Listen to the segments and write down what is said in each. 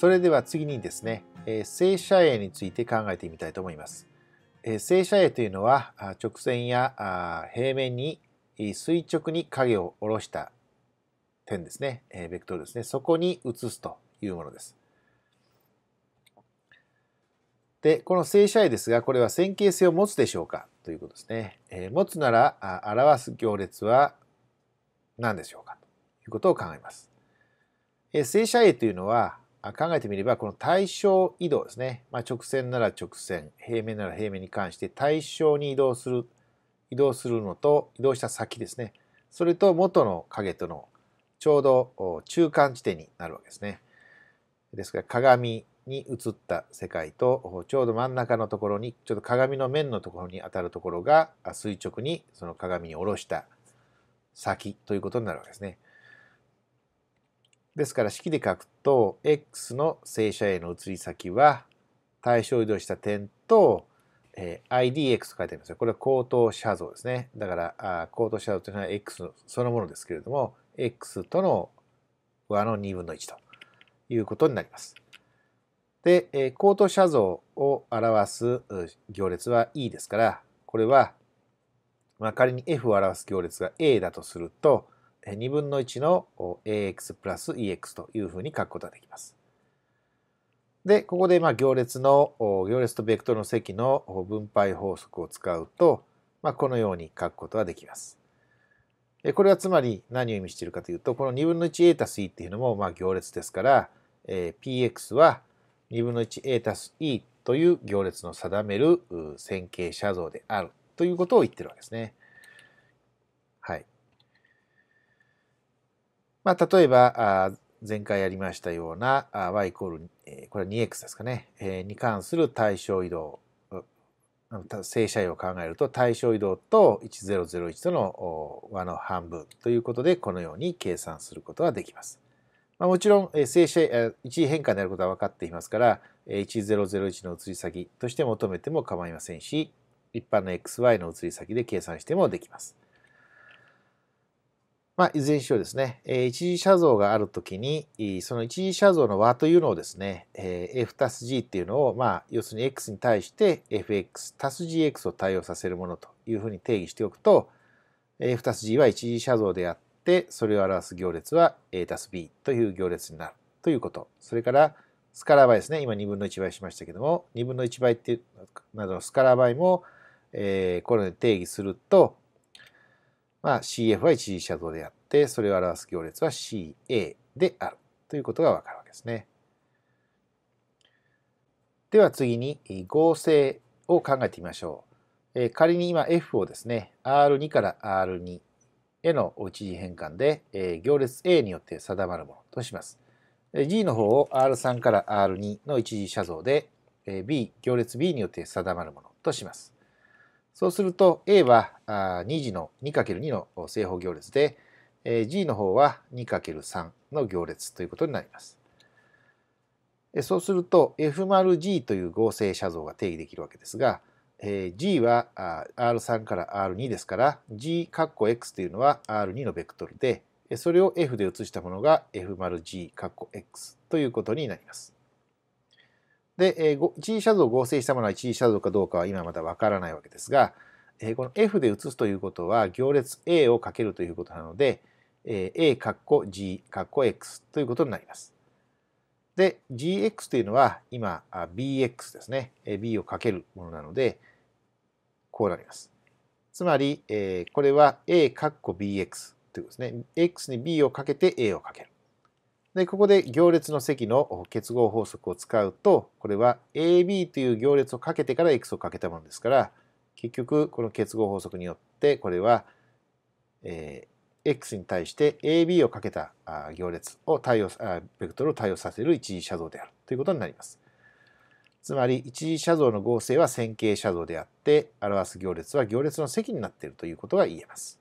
それでは次にですね、えー、正射影について考えてみたいと思います。えー、正射影というのは直線や平面に垂直に影を下ろした点ですね、えー、ベクトルですね、そこに移すというものです。で、この正射影ですが、これは線形性を持つでしょうかということですね。えー、持つなら表す行列は何でしょうかということを考えます。えー、正射影というのは考えてみれば、この対象移動ですね。まあ、直線なら直線、平面なら平面に関して対象に移動する、移動するのと、移動した先ですね。それと元の影とのちょうど中間地点になるわけですね。ですから鏡に映った世界とちょうど真ん中のところにちょっと鏡の面のところに当たるところが垂直にその鏡に下ろした先ということになるわけですね。ですから式で書くと x の正社 A の移り先は対象移動した点と、えー、idx と書いてありますよ。これは高等写像ですね。だからあ高等写像というのは x のそのものですけれども x との和の2分の1ということになります。で、え高等写像を表す行列は E ですからこれは、まあ、仮に F を表す行列が A だとすると2分の1の ax プラス ex というふうに書くことができます。で、ここでま行列の、行列とベクトルの積の分配法則を使うと、まあ、このように書くことができます。これはつまり何を意味しているかというと、この2分の 1a たす e っていうのもま行列ですから、え px は2分の 1a たす e という行列の定める線形写像であるということを言ってるわけですね。まあ、例えば、前回やりましたような y イコール、これは 2x ですかね、に関する対象移動、正社員を考えると対象移動と1001との和の半分ということで、このように計算することができます。まあ、もちろん、正社員、一変換であることは分かっていますから、1001の移り先として求めても構いませんし、一般の xy の移り先で計算してもできます。まあ、いずれにしろですね、えー、一次写像があるときに、その一次写像の和というのをですね、えー、f たす g っていうのを、まあ、要するに x に対して fx たす gx を対応させるものというふうに定義しておくと、f たす g は一次写像であって、それを表す行列は a たす b という行列になるということ。それから、スカラー倍ですね。今2分の1倍しましたけども、2分の1倍っていうなどのスカラー倍も、えー、これで定義すると、まあ、CF は一次写像であって、それを表す行列は CA であるということがわかるわけですね。では次に合成を考えてみましょう。えー、仮に今 F をですね、R2 から R2 への一次変換で、えー、行列 A によって定まるものとします。G の方を R3 から R2 の一次写像で B 行列 B によって定まるものとします。そうすると A は2次の 2×2 の正方行列で、G の方は 2×3 の行列ということになります。そうすると F○G という合成写像が定義できるわけですが、G は R3 から R2 ですから G カッコ X というのは R2 のベクトルでそれを F で写したものが F○G カッコ X ということになります。で、G 写像を合成したものは 1G 写像かどうかは今まだわからないわけですが、えこの F で写すということは行列 A をかけるということなので、え A かっこ G かっこ X ということになります。で GX というのは今 BX ですね B をかけるものなのでこうなります。つまり、えこれは A かっこ BX ということですね。X に B をかけて A をかける。で、ここで行列の積の結合法則を使うと、これは AB という行列をかけてから X をかけたものですから、結局この結合法則によってこれは、えー、x に対して AB をかけた行列を対応あベクトルを対応させる一次写像であるということになります。つまり一次写像の合成は線形写像であって表す行列は行列の積になっているということが言えます。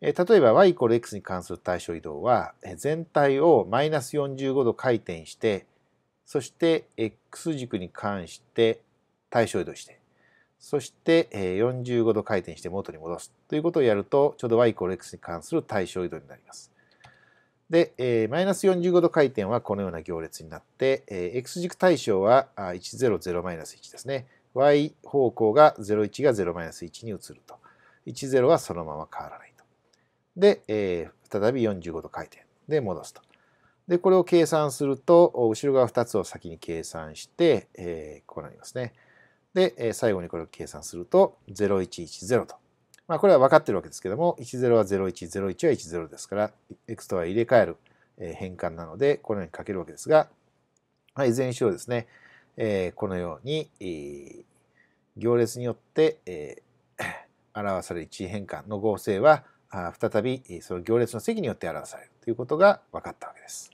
え例えば y=x に関する対象移動は全体をマイナス45度回転してそして x 軸に関して対象移動してそして45度回転して元に戻すということをやるとちょうど y イコール x に関する対象移動になります。で、えマイナス45度回転はこのような行列になって、え x 軸対象は100-1ですね。y 方向が01が0-1に移ると。10はそのまま変わらないと。で、え再び45度回転で戻すと。で、これを計算すると、後ろ側2つを先に計算して、えこうなりますね。で、最後にこれを計算すると、0110と。まあ、これは分かってるわけですけども、10は01、01は10ですから、x とは入れ替える変換なので、このように書けるわけですが、はい、いずれにしろですね、えー、このように、えー、行列によって、えー、表される一置変換の合成は、再びその行列の積によって表されるということが分かったわけです。